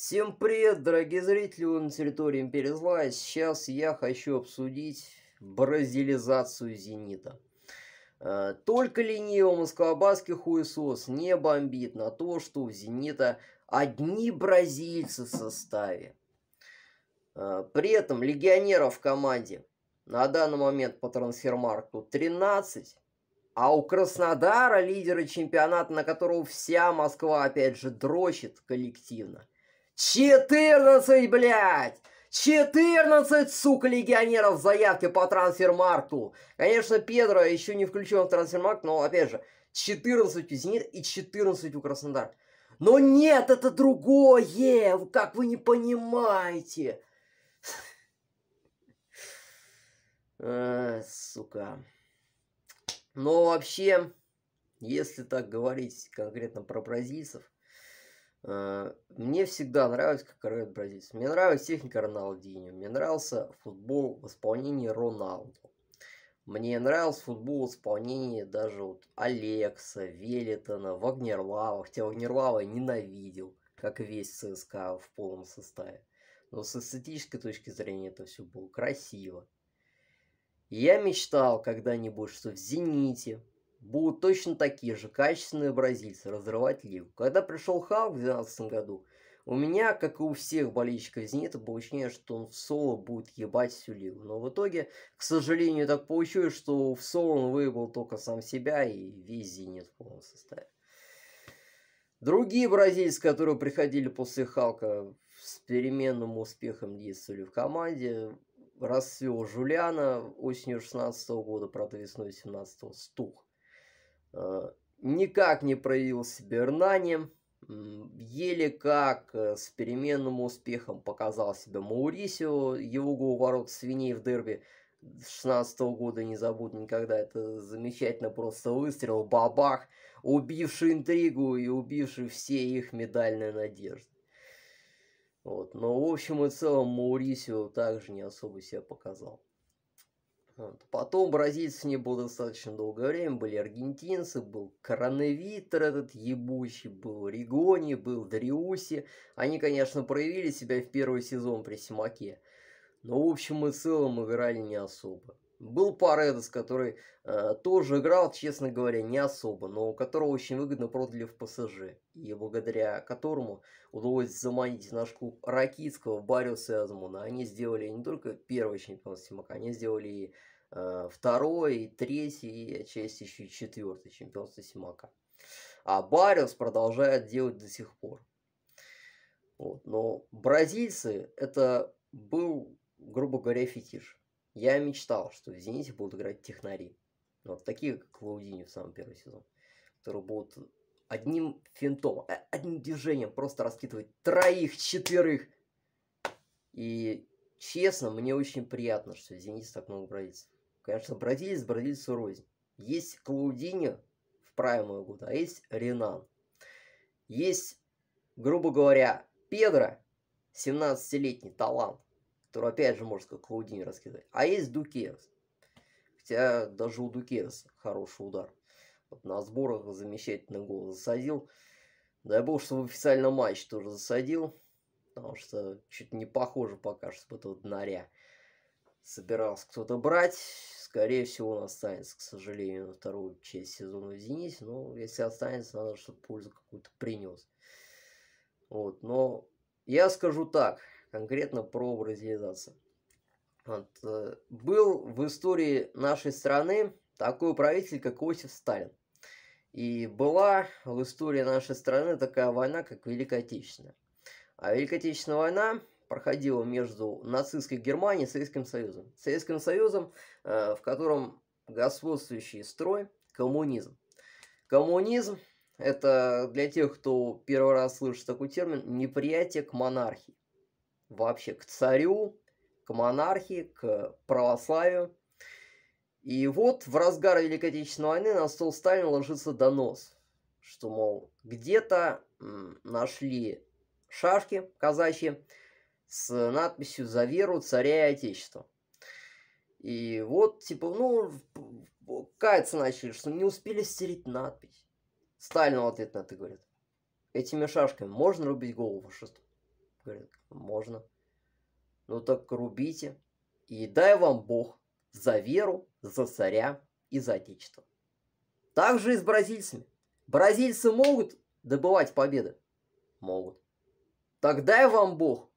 Всем привет, дорогие зрители, на территории Империи Сейчас я хочу обсудить бразилизацию «Зенита». Э, только лениво москвобасский хуесос не бомбит на то, что у «Зенита» одни бразильцы в составе. Э, при этом легионеров в команде на данный момент по трансфермаркту 13, а у Краснодара лидера чемпионата, на которого вся Москва опять же дрочит коллективно – 14, блядь! 14, сука, легионеров в заявке по трансфермарту. Конечно, Педро еще не включен в трансфермарт, но, опять же, 14 у «Зенит» и 14 у «Краснодар». Но нет, это другое, как вы не понимаете. Сука. Но вообще, если так говорить конкретно про бразильцев, Э, мне всегда нравилось, как играет бразильцы. Мне нравилась техника Роналдини. Мне нравился футбол в исполнении Роналду. Мне нравился футбол в исполнении даже вот Алекса, Велитона, Вагнерлава. Хотя Вагнерлава я ненавидел, как весь ЦСКА в полном составе. Но с эстетической точки зрения это все было красиво. Я мечтал когда-нибудь, что в «Зените» будут точно такие же качественные бразильцы разрывать Лигу. Когда пришел Халк в 2012 году, у меня, как и у всех болельщиков «Зенита», было ощущение, что он в соло будет ебать всю Лигу. Но в итоге, к сожалению, так получилось, что в соло он выиграл только сам себя и весь «Зенит» в полном составе. Другие бразильцы, которые приходили после Халка с переменным успехом действовали в команде, расцвел Жулиана осенью 16 года, правда весной 17 стух. Э, никак не проявил себя Эрнани. Еле как э, с переменным успехом показал себя Маурисио. Его гол ворот свиней в дерби 16 -го года не забуду никогда. Это замечательно просто выстрел, бабах, убивший интригу и убивший все их медальные надежды. Вот. Но в общем и целом Маурисио также не особо себя показал. Потом бразильцы не было достаточно долгое время, были аргентинцы, был Коронавитер этот ебучий, был Ригони, был Дриуси. Они, конечно, проявили себя в первый сезон при Симаке, но в общем и целом играли не особо. Был Паредос, который э, тоже играл, честно говоря, не особо, но которого очень выгодно продали в ПСЖ, и благодаря которому удалось заманить в наш клуб Ракитского, Бариуса и Азмуна. Они сделали не только первый чемпионат Симака, они сделали и э, второй, и третий, и часть еще и четвертый чемпионство Симака. А Бариус продолжает делать до сих пор. Вот. Но бразильцы это был, грубо говоря, фетиш. Я мечтал, что в «Зените» будут играть технари. Вот такие, как Клаудини в самом первый сезон. Которые будут одним финтом, э, одним движением просто раскидывать троих, четверых. И честно, мне очень приятно, что «Зенит» так много бразильцев. Конечно, бразилец бразильцу рознь. Есть Клаудини в праймую года, а есть Ренан. Есть, грубо говоря, Педро, 17-летний талант, который опять же может как Клаудини раскидать. А есть Дукерс. Хотя даже у Дукерс хороший удар. Вот на сборах замечательный гол засадил. Дай бог, что в официальном матче тоже засадил. Потому что чуть не похоже пока, что этого днаря собирался кто-то брать. Скорее всего, он останется, к сожалению, на вторую часть сезона в «Зените». Но если останется, надо, чтобы пользу какую-то принес. Вот, но я скажу так – конкретно про бразилизацию. Вот. Э, был в истории нашей страны такой правитель, как Иосиф Сталин. И была в истории нашей страны такая война, как Великая Отечественная. А Великая Отечественная война проходила между нацистской Германией и Советским Союзом. Советским Союзом, э, в котором господствующий строй – коммунизм. Коммунизм – это для тех, кто первый раз слышит такой термин, неприятие к монархии вообще к царю, к монархии, к православию. И вот в разгар Великой Отечественной войны на стол Сталина ложится донос, что, мол, где-то нашли шашки казачьи с надписью «За веру царя и отечества». И вот, типа, ну, каяться начали, что не успели стереть надпись. Сталин в ответ на это говорит. Этими шашками можно рубить голову фашисту. Говорю, можно. Ну так рубите. И дай вам Бог за веру, за царя и за отечество. Так же и с бразильцами. Бразильцы могут добывать победы? Могут. Так дай вам Бог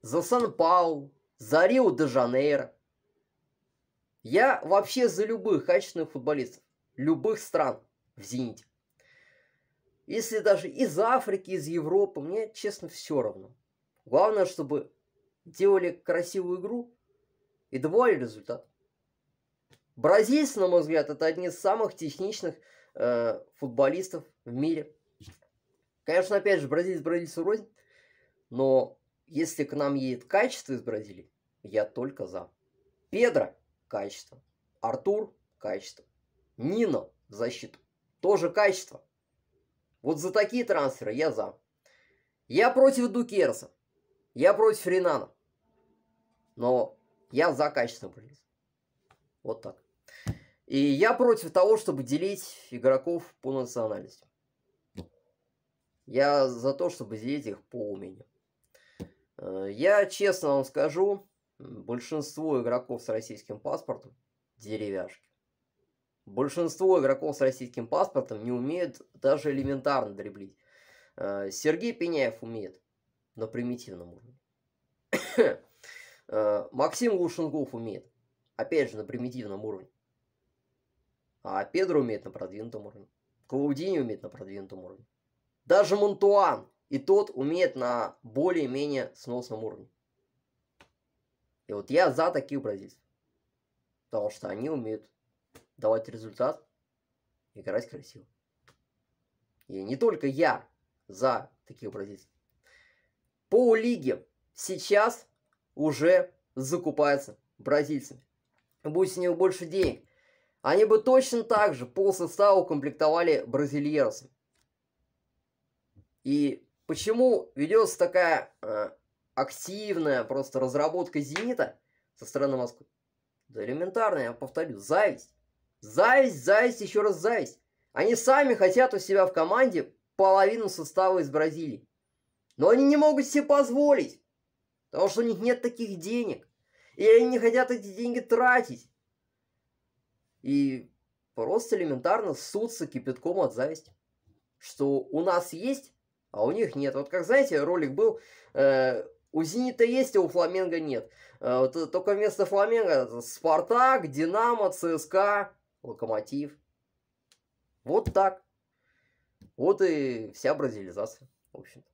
за Сан-Паулу, за Рио-де-Жанейро. Я вообще за любых качественных футболистов, любых стран в «Зените». Если даже из Африки, из Европы, мне, честно, все равно. Главное, чтобы делали красивую игру и добывали результат. Бразильцы, на мой взгляд, это одни из самых техничных э, футболистов в мире. Конечно, опять же, бразилец бразильцу рознь, но если к нам едет качество из Бразилии, я только за. Педро – качество. Артур – качество. Нино – в защиту. Тоже качество. Вот за такие трансферы я за. Я против Дукерса. Я против Ринана, Но я за качественный полез. Вот так. И я против того, чтобы делить игроков по национальности. Я за то, чтобы делить их по умению. Э, я честно вам скажу, большинство игроков с российским паспортом деревяшки. Большинство игроков с российским паспортом не умеют даже элементарно дреблить. Э, Сергей Пеняев умеет на примитивном уровне. Э, Максим Глушенгов умеет. Опять же, на примитивном уровне. А Педро умеет на продвинутом уровне. Клаудини умеет на продвинутом уровне. Даже Монтуан и тот умеет на более-менее сносном уровне. И вот я за таких бразильцев. Потому что они умеют давать результат, играть красиво. И не только я за таких бразильцев по лиге сейчас уже закупаются бразильцами. Будет с него больше денег. Они бы точно так же пол состава укомплектовали бразильерцами. И почему ведется такая э, активная просто разработка «Зенита» со стороны Москвы? Да элементарно, я повторю, зависть. Зависть, зависть, еще раз зависть. Они сами хотят у себя в команде половину состава из Бразилии. Но они не могут себе позволить, потому что у них нет таких денег. И они не хотят эти деньги тратить. И просто элементарно ссутся кипятком от зависти. Что у нас есть, а у них нет. Вот как, знаете, ролик был, э, у «Зенита» есть, а у «Фламенго» нет. Э, вот, только вместо «Фламенго» «Спартак», «Динамо», «ЦСКА», «Локомотив». Вот так. Вот и вся бразилизация, в общем-то.